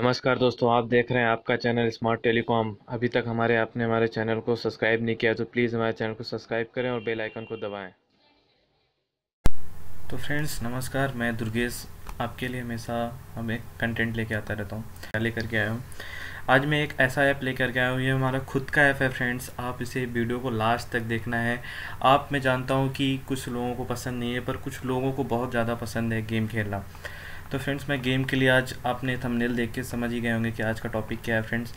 नमस्कार दोस्तों आप देख रहे हैं आपका चैनल स्मार्ट टेलीकॉम अभी तक हमारे आपने हमारे चैनल को सब्सक्राइब नहीं किया तो प्लीज़ हमारे चैनल को सब्सक्राइब करें और बेल आइकन को दबाएं तो फ्रेंड्स नमस्कार मैं दुर्गेश आपके लिए हमेशा हम एक कंटेंट लेके आता रहता हूँ ले करके आया हूँ आज मैं एक ऐसा ऐप लेकर के आया हूँ ये हमारा खुद का ऐप है फ्रेंड्स आप इसे वीडियो को लास्ट तक देखना है आप मैं जानता हूँ कि कुछ लोगों को पसंद नहीं है पर कुछ लोगों को बहुत ज़्यादा पसंद है गेम खेलना तो फ्रेंड्स मैं गेम के लिए आज आपने थंबनेल देख के समझ ही गए होंगे कि आज का टॉपिक क्या है फ्रेंड्स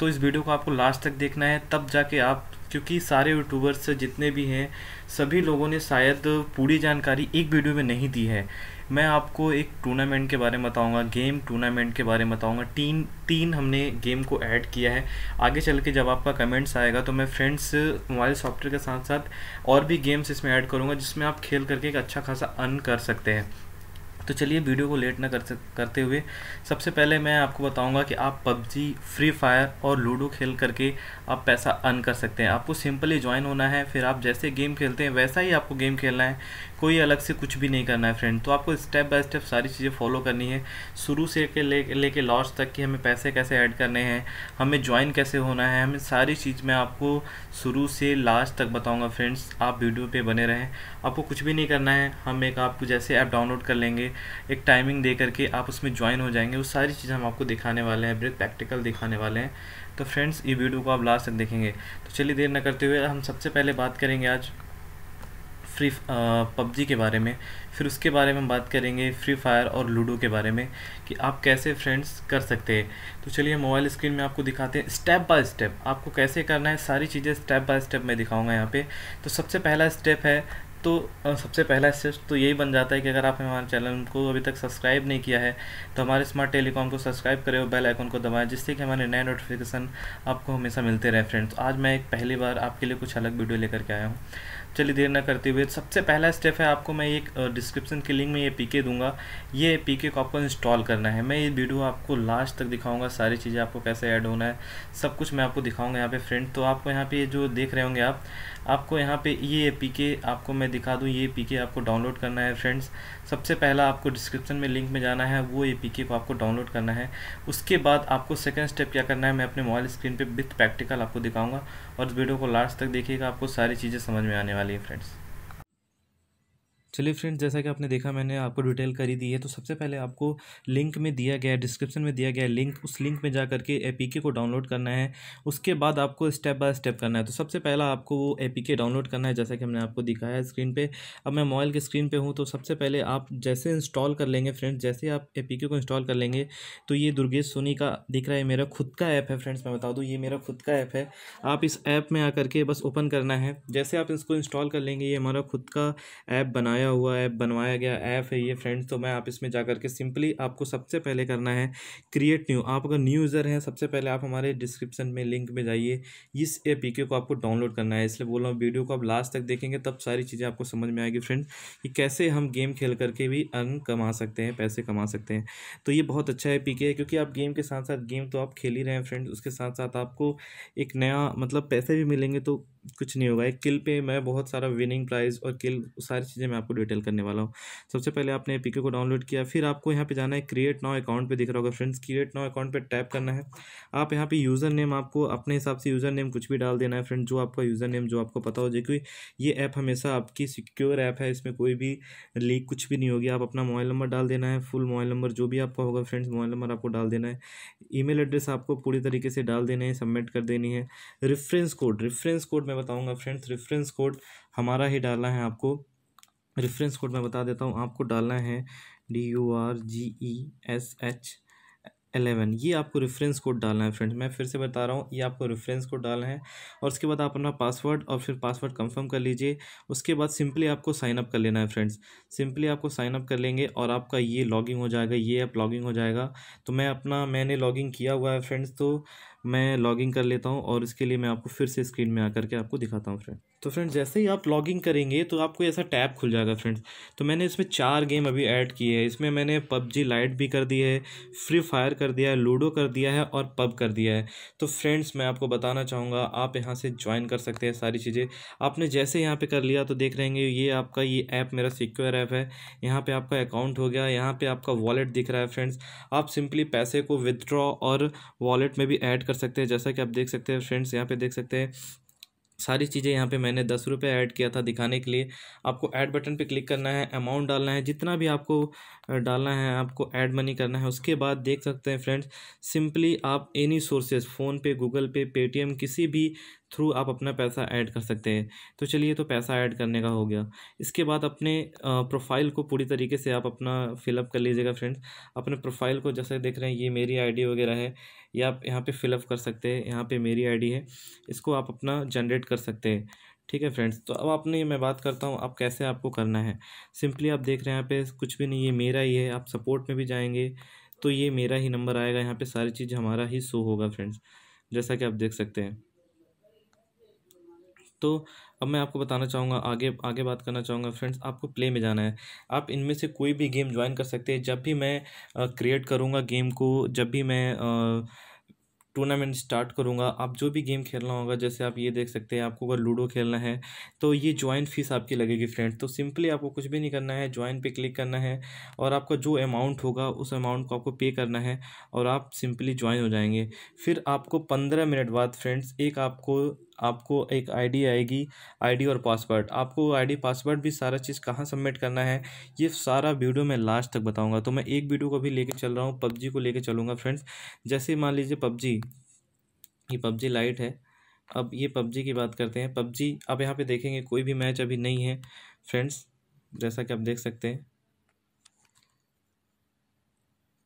तो इस वीडियो को आपको लास्ट तक देखना है तब जाके आप क्योंकि सारे यूट्यूबर्स जितने भी हैं सभी लोगों ने शायद पूरी जानकारी एक वीडियो में नहीं दी है मैं आपको एक टूर्नामेंट के बारे में बताऊंगा गेम टूर्नामेंट के बारे में बताऊंगा तीन तीन हमने गेम को ऐड किया है आगे चल के जब आपका कमेंट्स आएगा तो मैं फ्रेंड्स मोबाइल सॉफ्टवेयर के साथ साथ और भी गेम्स इसमें ऐड करूँगा जिसमें आप खेल करके एक अच्छा खासा अर्न कर सकते हैं तो चलिए वीडियो को लेट ना कर करते हुए सबसे पहले मैं आपको बताऊंगा कि आप पबजी फ्री फायर और लूडो खेल करके आप पैसा अर्न कर सकते हैं आपको सिंपली ज्वाइन होना है फिर आप जैसे गेम खेलते हैं वैसा ही आपको गेम खेलना है कोई अलग से कुछ भी नहीं करना है फ्रेंड तो आपको स्टेप बाय स्टेप सारी चीज़ें फॉलो करनी है शुरू से लेके ले लेके लॉस तक कि हमें पैसे कैसे ऐड करने हैं हमें ज्वाइन कैसे होना है हमें सारी चीज़ मैं आपको शुरू से लास्ट तक बताऊँगा फ्रेंड्स आप वीडियो पर बने रहें आपको कुछ भी नहीं करना है हम एक आपको जैसे ऐप आप डाउनलोड कर लेंगे एक टाइमिंग दे करके आप उसमें ज्वाइन हो जाएंगे वो सारी चीज़ हम आपको दिखाने वाले हैं ब्रेथ प्रैक्टिकल दिखाने वाले हैं तो फ्रेंड्स ये वीडियो को आप लास्ट तक देखेंगे तो चलिए देर न करते हुए हम सबसे पहले बात करेंगे आज फ्री पबजी के बारे में फिर उसके बारे में हम बात करेंगे फ्री फायर और लूडो के बारे में कि आप कैसे फ्रेंड्स कर सकते हैं तो चलिए मोबाइल स्क्रीन में आपको दिखाते हैं स्टेप बाय स्टेप आपको कैसे करना है सारी चीज़ें स्टेप बाय स्टेप मैं दिखाऊंगा यहाँ पे तो सबसे पहला स्टेप है तो सबसे पहला स्टेप तो यही बन जाता है कि अगर आपने हमारे चैनल को अभी तक सब्सक्राइब नहीं किया है तो हमारे स्मार्ट टेलीकॉम को सब्सक्राइब करें और बेल आइकन को दबाएं जिससे कि हमारे नए नोटिफिकेशन आपको हमेशा मिलते रहे फ्रेंड्स तो आज मैं एक पहली बार आपके लिए कुछ अलग वीडियो लेकर के आया हूँ चलिए देर ना करते हुए सबसे पहला स्टेप है आपको मैं एक डिस्क्रिप्शन के लिंक में ये पीके दूंगा ये पीके को आपको इंस्टॉल करना है मैं ये वीडियो आपको लास्ट तक दिखाऊंगा सारी चीज़ें आपको कैसे ऐड होना है सब कुछ मैं आपको दिखाऊंगा यहाँ पे फ्रेंड तो आपको यहाँ पे जो देख रहे होंगे आप आपको यहाँ पे ये पी आपको मैं मैं दिखा दूँ ये पी आपको डाउनलोड करना है फ्रेंड्स सबसे पहला आपको डिस्क्रिप्शन में लिंक में जाना है वो ये पी को आपको डाउनलोड करना है उसके बाद आपको सेकेंड स्टेप क्या करना है मैं अपने मोबाइल स्क्रीन पर विथ प्रैक्टिकल आपको दिखाऊँगा और इस वीडियो को लास्ट तक देखिएगा आपको सारी चीज़ें समझ में आने वाली है फ्रेंड्स चलिए फ्रेंड्स जैसा कि आपने देखा मैंने आपको डिटेल करी दी है तो सबसे पहले आपको लिंक में दिया गया है डिस्क्रिप्शन में दिया गया है लिंक उस लिंक में जा करके एपीके को डाउनलोड करना है उसके बाद आपको स्टेप बाय स्टेप करना है तो सबसे पहला आपको वो एपीके डाउनलोड करना है जैसा कि हमने आपको दिखाया है स्क्रीन पर अब मैं मोबाइल की स्क्रीन पर हूँ तो सबसे पहले आप जैसे इंस्टॉल कर लेंगे फ्रेंड्स जैसे आप के को इंस्टॉल कर लेंगे तो ये दुर्गेश सोनी का दिख रहा है मेरा खुद का ऐप है फ्रेंड्स मैं बता दूँ ये मेरा खुद का ऐप है आप इस ऐप में आकर के बस ओपन करना है जैसे आप इसको इंस्टॉल कर लेंगे ये हमारा खुद का ऐप बनाया बनाया हुआ ऐप बनवाया गया ऐप है ये फ्रेंड्स तो मैं आप इसमें जा करके सिंपली आपको सबसे पहले करना है क्रिएट न्यू आप अगर न्यू यूज़र हैं सबसे पहले आप हमारे डिस्क्रिप्शन में लिंक में जाइए इस ए को आपको डाउनलोड करना है इसलिए बोल रहा हूँ वीडियो को आप लास्ट तक देखेंगे तब सारी चीज़ें आपको समझ में आएगी फ्रेंड कि कैसे हम गेम खेल करके भी अर्न कमा सकते हैं पैसे कमा सकते हैं तो ये बहुत अच्छा है पीके है क्योंकि आप गेम के साथ साथ गेम तो आप खेल ही रहे हैं फ्रेंड्स उसके साथ साथ आपको एक नया मतलब पैसे भी मिलेंगे तो कुछ नहीं होगा एक किल पे मैं बहुत सारा विनिंग प्राइज और किल सारी चीज़ें मैं आपको डिटेल करने वाला हूँ सबसे पहले आपने पीके को डाउनलोड किया फिर आपको यहाँ पे जाना है क्रिएट नाउ अकाउंट पे दिख रहा होगा फ्रेंड्स क्रिएट नाउ अकाउंट पे टैप करना है आप यहाँ पे यूज़र नेम आपको अपने हिसाब से यूज़र नेम कुछ भी डाल देना है फ्रेंड जो आपका यूज़र नेम जो आपको पता हो क्योंकि ये ऐप हमेशा आपकी सिक्योर ऐप है इसमें कोई भी लीक कुछ भी नहीं होगी आप अपना मोबाइल नंबर डाल देना है फुल मोबाइल नंबर जो भी आपका होगा फ्रेंड्स मोबाइल नंबर आपको डाल देना है ई एड्रेस आपको पूरी तरीके से डाल देना है सबमिट कर देनी है रेफरेंस कोड रेफरेंस कोड में बताऊंगा फ्रेंड्स रेफरेंस कोड हमारा ही डालना है आपको रेफरेंस कोड मैं बता देता हूँ आपको डालना है D U R G E S H eleven ये आपको रेफरेंस कोड डालना है फ्रेंड्स मैं फिर से बता रहा हूँ ये आपको रेफरेंस कोड डालना है और उसके बाद आप अपना पासवर्ड और फिर पासवर्ड कंफर्म कर लीजिए उसके बाद सिंपली आपको साइन अप कर लेना है फ्रेंड्स सिंपली आपको साइन अप कर लेंगे और आपका ये लॉगिंग हो जाएगा ये ऐप लॉगिंग हो जाएगा तो मैं अपना मैंने लॉगिंग किया हुआ है फ्रेंड्स तो मैं लॉगिंग कर लेता हूँ और इसके लिए मैं आपको फिर से स्क्रीन में आकर के आपको दिखाता हूँ फ्रेंड तो फ्रेंड जैसे ही आप लॉगिंग करेंगे तो आपको ऐसा टैब खुल जाएगा फ्रेंड्स तो मैंने इसमें चार गेम अभी ऐड किए हैं इसमें मैंने पबजी लाइट भी कर दी है फ्री फायर कर दिया है लूडो कर दिया है और पब कर दिया है तो फ्रेंड्स मैं आपको बताना चाहूँगा आप यहाँ से ज्वाइन कर सकते हैं सारी चीज़ें आपने जैसे यहाँ पर कर लिया तो देख रहेंगे ये आपका ये ऐप मेरा सिक्योर ऐप है यहाँ पर आपका अकाउंट हो गया यहाँ पर आपका वॉलेट दिख रहा है फ्रेंड्स आप सिंपली पैसे को विदड्रॉ और वॉलेट में भी ऐड कर सकते हैं जैसा कि आप देख सकते हैं फ्रेंड्स यहाँ पे देख सकते हैं सारी चीज़ें यहाँ पे मैंने दस रुपये ऐड किया था दिखाने के लिए आपको ऐड बटन पे क्लिक करना है अमाउंट डालना है जितना भी आपको डालना है आपको ऐड मनी करना है उसके बाद देख सकते हैं फ्रेंड्स सिंपली आप any sources PhonePe Google Pay Paytm किसी भी थ्रू आप अपना पैसा ऐड कर सकते हैं तो चलिए तो पैसा ऐड करने का हो गया इसके बाद अपने प्रोफाइल को पूरी तरीके से आप अपना फिलअप कर लीजिएगा फ्रेंड्स अपने प्रोफाइल को जैसे देख रहे हैं ये मेरी आईडी वगैरह है ये आप यहाँ पे फिलअप कर सकते हैं यहाँ पे मेरी आईडी है इसको आप अपना जनरेट कर सकते हैं ठीक है फ्रेंड्स तो अब आपने मैं बात करता हूँ आप कैसे आपको करना है सिंपली आप देख रहे हैं यहाँ पे कुछ भी नहीं ये मेरा ही है आप सपोर्ट में भी जाएंगे तो ये मेरा ही नंबर आएगा यहाँ पे सारी चीज़ हमारा ही शो होगा फ्रेंड्स जैसा कि आप देख सकते हैं तो अब मैं आपको बताना चाहूँगा आगे आगे बात करना चाहूँगा फ्रेंड्स आपको प्ले में जाना है आप इनमें से कोई भी गेम ज्वाइन कर सकते हैं जब भी मैं क्रिएट करूँगा गेम को जब भी मैं टूर्नामेंट स्टार्ट करूँगा आप जो भी गेम खेलना होगा जैसे आप ये देख सकते हैं आपको अगर लूडो खेलना है तो ये ज्वाइन फीस आपकी लगेगी फ्रेंड तो सिंपली आपको कुछ भी नहीं करना है ज्वाइन पे क्लिक करना है और आपका जो अमाउंट होगा उस अमाउंट को आपको पे करना है और आप सिंपली ज्वाइन हो जाएंगे फिर आपको पंद्रह मिनट बाद फ्रेंड्स एक आपको आपको एक आईडी आएगी आईडी और पासवर्ड आपको आईडी पासवर्ड भी सारा चीज़ कहाँ सबमिट करना है ये सारा वीडियो मैं लास्ट तक बताऊँगा तो मैं एक वीडियो को भी लेके चल रहा हूँ पबजी को लेके चलूँगा फ्रेंड्स जैसे मान लीजिए पबजी ये पबजी लाइट है अब ये पबजी की बात करते हैं पबजी आप यहाँ पर देखेंगे कोई भी मैच अभी नहीं है फ्रेंड्स जैसा कि आप देख सकते हैं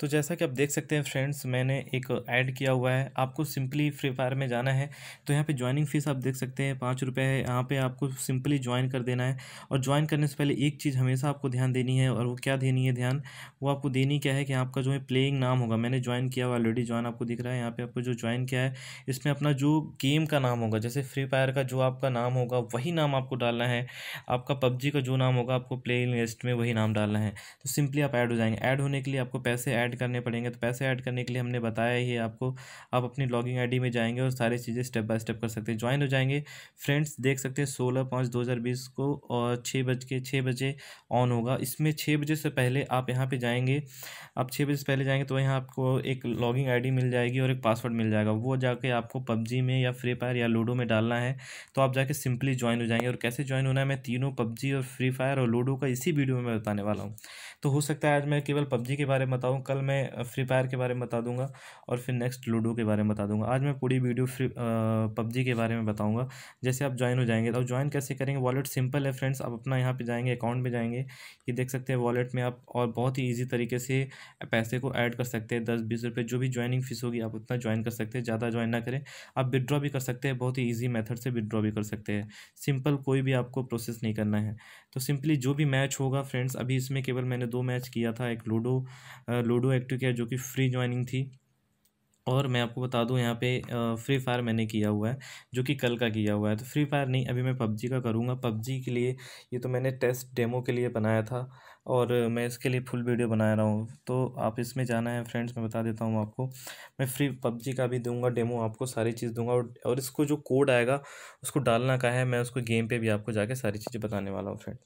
तो जैसा कि आप देख सकते हैं फ्रेंड्स मैंने एक ऐड किया हुआ है आपको सिंपली फ्री फायर में जाना है तो यहाँ पे ज्वाइनिंग फ़ीस आप देख सकते हैं पाँच रुपये है यहाँ पे आपको सिंपली ज्वाइन कर देना है और ज्वाइन करने से पहले एक चीज़ हमेशा आपको ध्यान देनी है और वो क्या देनी है ध्यान वो आपको देनी क्या है कि आपका जो है प्लेइंग नाम होगा मैंने ज्वाइन किया हुआ ऑलरेडी ज्वाइन आपको दिख रहा है यहाँ पर आपको जो ज्वाइन किया है इसमें अपना जो गेम का नाम होगा जैसे फ्री फायर का जो आपका नाम होगा वही नाम आपको डालना है आपका पबजी का जो नाम होगा आपको प्ले लिस्ट में वही नाम डालना है तो सिंपली आप ऐड हो जाएंगे ऐड होने के लिए आपको पैसे ऐड ऐड करने पड़ेंगे तो पैसे ऐड करने के लिए हमने बताया ही आपको आप अपनी लॉगिंग आईडी में जाएंगे और सारी चीज़ें स्टेप बाय स्टेप कर सकते हैं ज्वाइन हो जाएंगे फ्रेंड्स देख सकते हैं सोलह पाँच दो हज़ार बीस को और छः बज के छः बजे ऑन होगा इसमें छः बजे से पहले आप यहाँ पर जाएंगे आप छः बजे से पहले जाएंगे तो यहाँ आपको एक लॉगिंग आई मिल जाएगी और एक पासवर्ड मिल जाएगा वो जाके आपको पबजी में या फ्री फायर या लूडो में डालना है तो आप जाके सिंपली ज्वाइन हो जाएंगे और कैसे ज्वाइन होना है मैं तीनों पबजी और फ्री फायर और लूडो का इसी वीडियो में बताने वाला हूँ तो हो सकता है आज मैं केवल पबजी के बारे में बताऊँ कल मैं फ्री फायर के बारे में बता दूंगा और फिर नेक्स्ट लूडो के बारे में बता दूंगा आज मैं पूरी वीडियो फ्री uh, पबजी के बारे में बताऊंगा जैसे आप ज्वाइन हो जाएंगे तो ज्वाइन कैसे करेंगे वॉलेट सिंपल है फ्रेंड्स आप अपना यहाँ पर जाएंगे अकाउंट में जाएंगे ये देख सकते हैं वॉलेट में आप और बहुत ही ईजी तरीके से पैसे को ऐड कर सकते हैं दस बीस रुपये जो भी ज्वाइनिंग फीस होगी आप उतना ज्वाइन कर सकते हैं ज़्यादा ज्वाइन ना करें आप विदड्रॉ भी कर सकते हैं बहुत ही ईजी मैथड से विदड्रॉ भी कर सकते हैं सिंपल कोई भी आपको प्रोसेस नहीं करना है तो सिंपली जो भी मैच होगा फ्रेंड्स अभी इसमें केवल मैंने दो मैच किया था एक Ludo Ludo uh, Ludo active किया जो कि फ्री ज्वाइनिंग थी और मैं आपको बता दूं यहाँ पे फ्री फायर मैंने किया हुआ है जो कि कल का किया हुआ है तो फ्री फायर नहीं अभी मैं पबजी का करूँगा पबजी के लिए ये तो मैंने टेस्ट डेमो के लिए बनाया था और मैं इसके लिए फुल वीडियो बना रहा हूँ तो आप इसमें जाना है फ्रेंड्स मैं बता देता हूँ आपको मैं फ्री पबजी का भी दूंगा डेमो आपको सारी चीज़ दूंगा और, इसको जो कोड आएगा उसको डालना का है मैं उसको गेम पर भी आपको जाके सारी चीज़ें बताने वाला हूँ फ्रेंड्स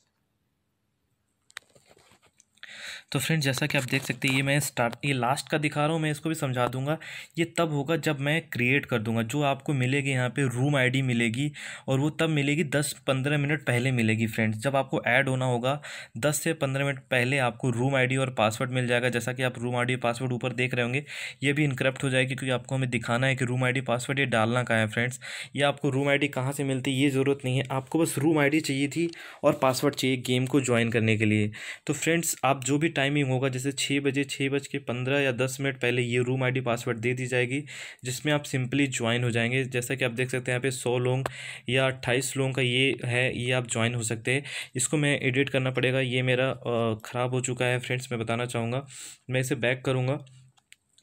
तो फ्रेंड जैसा कि आप देख सकते हैं ये मैं स्टार्ट ये लास्ट का दिखा रहा हूँ मैं इसको भी समझा दूंगा ये तब होगा जब मैं क्रिएट कर दूंगा जो आपको मिलेगी यहाँ पे रूम आईडी मिलेगी और वो तब मिलेगी दस पंद्रह मिनट पहले मिलेगी फ्रेंड्स जब आपको ऐड होना होगा दस से पंद्रह मिनट पहले आपको रूम आई और पासवर्ड मिल जाएगा जैसा कि आप रूम आई पासवर्ड ऊपर देख रहे होंगे ये भी इनक्रप्ट हो जाएगी क्योंकि आपको हमें दिखाना है कि रूम आई पासवर्ड ये डालना कहाँ है फ्रेंड्स ये आपको रूम आई कहाँ से मिलती है ये ज़रूरत नहीं है आपको बस रूम आई चाहिए थी और पासवर्ड चाहिए गेम को ज्वाइन करने के लिए तो फ्रेंड्स आप जो भी टाइमिंग होगा जैसे छः बजे छः बज के पंद्रह या दस मिनट पहले ये रूम आईडी पासवर्ड दे दी जाएगी जिसमें आप सिंपली ज्वाइन हो जाएंगे जैसा कि आप देख सकते हैं यहाँ पे सौ लोग या अट्ठाईस लोगों का ये है ये आप ज्वाइन हो सकते हैं इसको मैं एडिट करना पड़ेगा ये मेरा ख़राब हो चुका है फ्रेंड्स मैं बताना चाहूँगा मैं इसे बैक करूँगा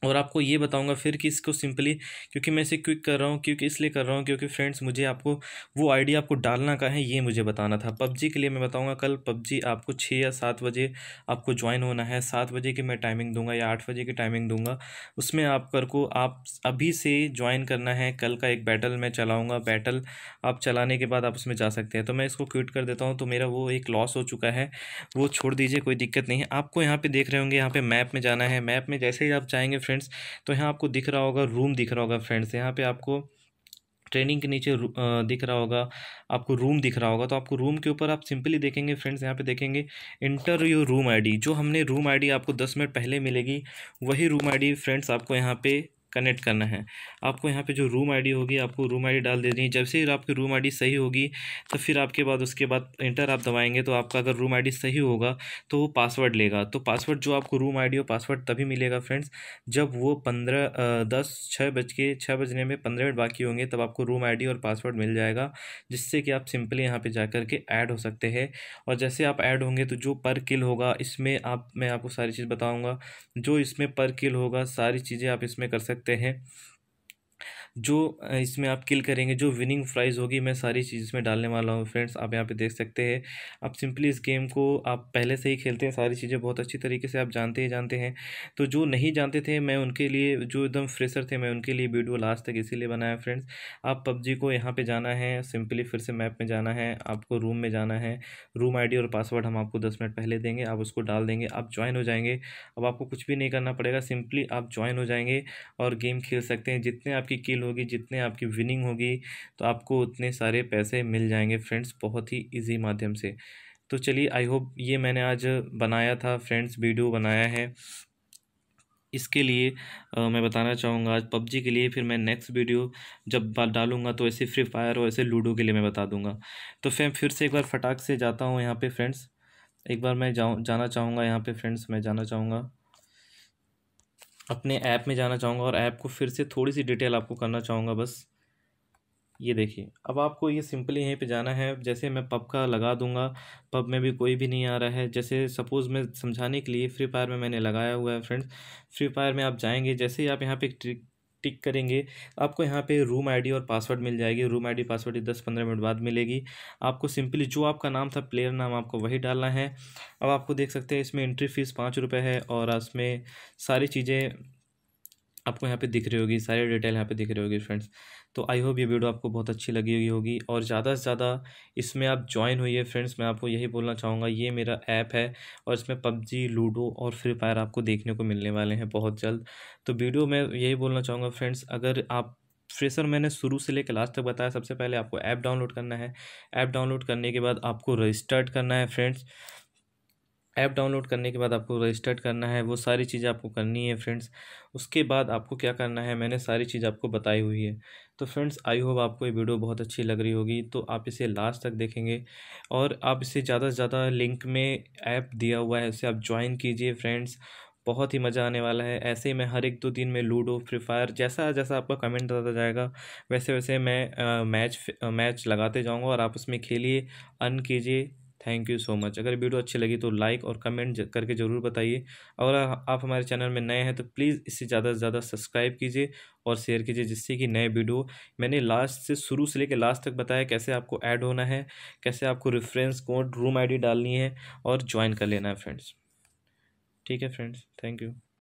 और आपको ये बताऊंगा फिर कि इसको सिंपली क्योंकि मैं इसे क्विक कर रहा हूँ क्योंकि इसलिए कर रहा हूँ क्योंकि फ्रेंड्स मुझे आपको वो आइडिया आपको डालना का है ये मुझे बताना था पबजी के लिए मैं बताऊंगा कल पबजी आपको छः या सात बजे आपको ज्वाइन होना है सात बजे की मैं टाइमिंग दूंगा या आठ बजे की टाइमिंग दूंगा उसमें आप कर को आप अभी से ज्वाइन करना है कल का एक बैटल मैं चलाऊँगा बैटल आप चलाने के बाद आप उसमें जा सकते हैं तो मैं इसको क्विट कर देता हूँ तो मेरा वो एक लॉस हो चुका है वो छोड़ दीजिए कोई दिक्कत नहीं है आपको यहाँ पर देख रहे होंगे यहाँ पर मैप में जाना है मैप में जैसे ही आप जाएँगे फ्रेंड्स तो यहाँ आपको दिख रहा होगा रूम दिख रहा होगा फ्रेंड्स यहाँ पे आपको ट्रेनिंग के नीचे दिख रहा होगा आपको रूम दिख रहा होगा तो आपको रूम के ऊपर आप सिंपली देखेंगे फ्रेंड्स यहाँ पे देखेंगे इंटर योर रूम आईडी जो हमने रूम आईडी आपको दस मिनट पहले मिलेगी वही रूम आईडी फ्रेंड्स आपको यहाँ पे कनेक्ट करना है आपको यहाँ पे जो रूम आईडी होगी आपको रूम आईडी डाल देनी है जब से आपकी रूम आईडी सही होगी तो फिर आपके बाद उसके बाद इंटर आप दबाएंगे तो आपका अगर रूम आईडी सही होगा तो वो पासवर्ड लेगा तो पासवर्ड जो आपको रूम आईडी और पासवर्ड तभी मिलेगा फ्रेंड्स जब वो पंद्रह दस छः बज के छः बजने में पंद्रह मिनट बाकी होंगे तब आपको रूम आई और पासवर्ड मिल जाएगा जिससे कि आप सिंपली यहाँ पर जा के ऐड हो सकते हैं और जैसे आप ऐड होंगे तो जो पर किल होगा इसमें आप मैं आपको सारी चीज़ बताऊँगा जो इसमें पर किल होगा सारी चीज़ें आप इसमें कर सकते सकते हैं जो इसमें आप किल करेंगे जो विनिंग प्राइज़ होगी मैं सारी चीज़ इसमें डालने वाला हूँ फ्रेंड्स आप यहाँ पे देख सकते हैं आप सिंपली इस गेम को आप पहले से ही खेलते हैं सारी चीज़ें बहुत अच्छी तरीके से आप जानते ही जानते हैं तो जो नहीं जानते थे मैं उनके लिए जो एकदम फ्रेशर थे मैं उनके लिए वीडियो लास्ट तक इसीलिए बनाया फ्रेंड्स आप पबजी को यहाँ पर जाना है सिंपली फिर से मैप में जाना है आपको रूम में जाना है रूम आई और पासवर्ड हम आपको दस मिनट पहले देंगे आप उसको डाल देंगे आप ज्वाइन हो जाएंगे अब आपको कुछ भी नहीं करना पड़ेगा सिंपली आप ज्वाइन हो जाएंगे और गेम खेल सकते हैं जितने आपकी किल होगी जितने आपकी विनिंग होगी तो आपको उतने सारे पैसे मिल जाएंगे फ्रेंड्स बहुत ही ईजी माध्यम से तो चलिए आई होप ये मैंने आज बनाया था फ्रेंड्स वीडियो बनाया है इसके लिए आ, मैं बताना चाहूँगा आज पबजी के लिए फिर मैं नेक्स्ट वीडियो जब डालूंगा तो ऐसे फ्री फायर और ऐसे लूडो के लिए मैं बता दूंगा तो फिर फिर से एक बार फटाक से जाता हूँ यहाँ पे फ्रेंड्स एक बार मैं जाऊँ जाना चाहूँगा यहाँ पे फ्रेंड्स मैं जाना चाहूँगा अपने ऐप में जाना चाहूँगा और ऐप को फिर से थोड़ी सी डिटेल आपको करना चाहूँगा बस ये देखिए अब आपको ये सिंपली यहीं पे जाना है जैसे मैं पब का लगा दूंगा पब में भी कोई भी नहीं आ रहा है जैसे सपोज़ मैं समझाने के लिए फ्री फायर में मैंने लगाया हुआ है फ्रेंड्स फ्री फायर में आप जाएंगे जैसे ही आप यहाँ पे टिक करेंगे आपको यहाँ पे रूम आईडी और पासवर्ड मिल जाएगी रूम आईडी पासवर्ड दस पंद्रह मिनट बाद मिलेगी आपको सिंपली जो आपका नाम था प्लेयर नाम आपको वही डालना है अब आपको देख सकते हैं इसमें एंट्री फ़ीस पाँच रुपये है और इसमें सारी चीज़ें आपको यहाँ पे दिख रही होगी सारे डिटेल यहाँ पे दिख रही होगी फ्रेंड्स तो आई होप ये वीडियो आपको बहुत अच्छी लगी हुई होगी और ज़्यादा से ज़्यादा इसमें आप ज्वाइन हुई है फ्रेंड्स मैं आपको यही बोलना चाहूँगा ये मेरा ऐप है और इसमें पबजी लूडो और फ्री फायर आपको देखने को मिलने वाले हैं बहुत जल्द तो वीडियो में यही बोलना चाहूँगा फ्रेंड्स अगर आप फ्रेशर मैंने शुरू से लेकर लास्ट तक बताया सबसे पहले आपको ऐप डाउनलोड करना है ऐप डाउनलोड करने के बाद आपको रजिस्टर्ड करना है फ्रेंड्स ऐप डाउनलोड करने के बाद आपको रजिस्टर्ड करना है वो सारी चीज़ें आपको करनी है फ्रेंड्स उसके बाद आपको क्या करना है मैंने सारी चीज़ आपको बताई हुई है तो फ्रेंड्स आई होप आपको ये वीडियो बहुत अच्छी लग रही होगी तो आप इसे लास्ट तक देखेंगे और आप इसे ज़्यादा से ज़्यादा लिंक में ऐप दिया हुआ है उसे आप ज्वाइन कीजिए फ्रेंड्स बहुत ही मज़ा आने वाला है ऐसे ही मैं हर एक दो दिन में लूडो फ्री फायर जैसा जैसा आपका कमेंट आता जाएगा वैसे वैसे मैं आ, मैच आ, मैच लगाते जाऊंगा और आप उसमें खेलिए अन कीजिए थैंक यू सो मच अगर वीडियो अच्छी लगी तो लाइक और कमेंट करके ज़रूर बताइए अगर आप हमारे चैनल में नए हैं तो प्लीज़ इससे ज़्यादा से ज़्यादा सब्सक्राइब कीजिए और शेयर कीजिए जिससे कि नए वीडियो मैंने लास्ट से शुरू से लेकर लास्ट तक बताया कैसे आपको ऐड होना है कैसे आपको रेफरेंस कोड रूम आईडी डालनी है और ज्वाइन कर लेना है फ्रेंड्स ठीक है फ्रेंड्स थैंक यू